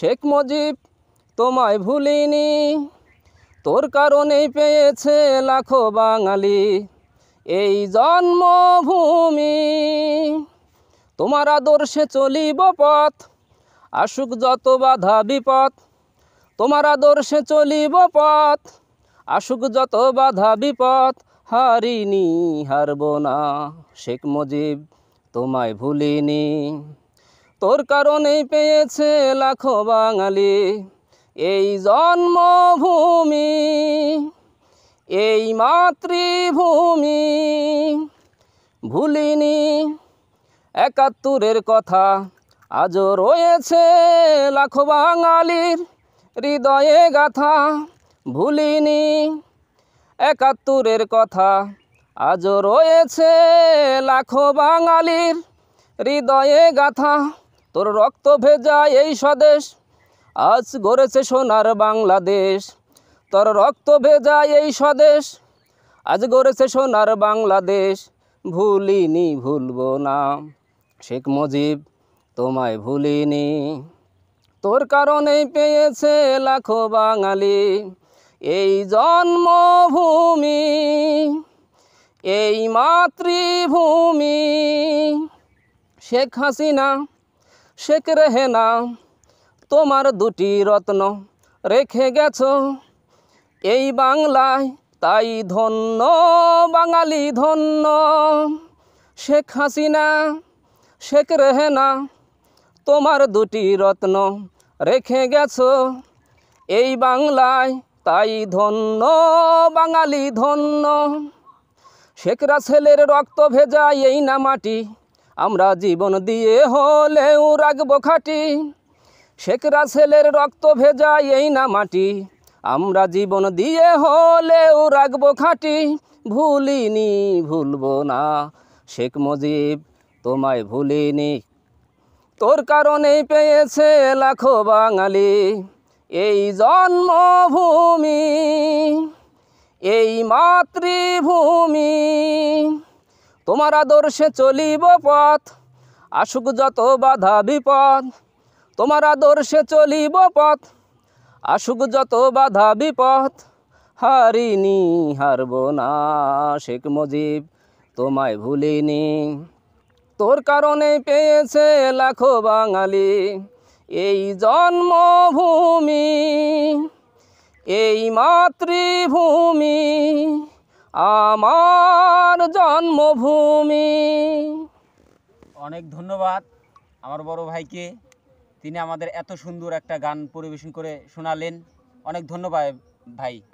শেখ মজিব তোমায় ভুলিনি তোর কারণেই পেয়েছে লাখো বাঙালি এই জন্মভূমি তোমার আদর্শে চলিব পথ আসুক যত বাধা বিপদ তোমার আদর্শে চলিব পথ আসুক যত বাধা বিপদ হারিনি হারব না শেখ মজিব তোমায় ভুলিনি তোর কারণেই পেয়েছে লাখো বাঙালি এই জন্মভূমি এই মাতৃভূমি ভুলিনি একাত্তরের কথা আজও রয়েছে লাখো বাঙালির হৃদয়ে গাথা ভুলিনি একাত্তরের কথা আজও রয়েছে লাখো বাঙালির হৃদয়ে গাথা তোর রক্ত ভেজা এই স্বদেশ আজ গড়েছে সোনার বাংলাদেশ তোর রক্ত ভেজা এই স্বদেশ আজ গড়েছে সোনার বাংলাদেশ ভুলিনি ভুলব না শেখ মুজিব তোমায় ভুলিনি তোর কারণেই পেয়েছে লাখো বাঙালি এই জন্মভূমি এই মাতৃভূমি শেখ হাসিনা শেখ রেহে না তোমার দুটি রত্ন রেখে গেছ এই বাংলায় তাই ধন্য বাঙালি ধন্য শেখ হাসিনা শেখ না তোমার দুটি রত্ন রেখে গেছ এই বাংলায় তাই ধন্য বাঙালি ধন্য শেখরা ছেলের রক্ত ভেজা এই না মাটি আমরা জীবন দিয়ে হলেও রাখব খাটি শেখরা ছেলের রক্ত ভেজা এই না মাটি আমরা জীবন দিয়ে হলেও রাখব খাটি ভুলিনি ভুলব না শেখ মুজিব তোমায় ভুলিনি তোর কারণেই পেয়েছে লাখো বাঙালি এই জন্মভূমি এই মাতৃভূমি তোমার আদর্শে চলিব পথ আসুক যত বাধা বিপদ তোমার আদর্শে চলিব পথ আসুক যত বাধা বিপথ হারিনি হারব না শেখ মুজিব তোমায় ভুলিনি তোর কারণে পেয়েছে লাখো বাঙালি এই জন্মভূমি এই মাতৃভূমি আমার জন্মভূমি অনেক ধন্যবাদ আমার বড় ভাইকে তিনি আমাদের এত সুন্দর একটা গান পরিবেশন করে শোনালেন অনেক ধন্যবাদ ভাই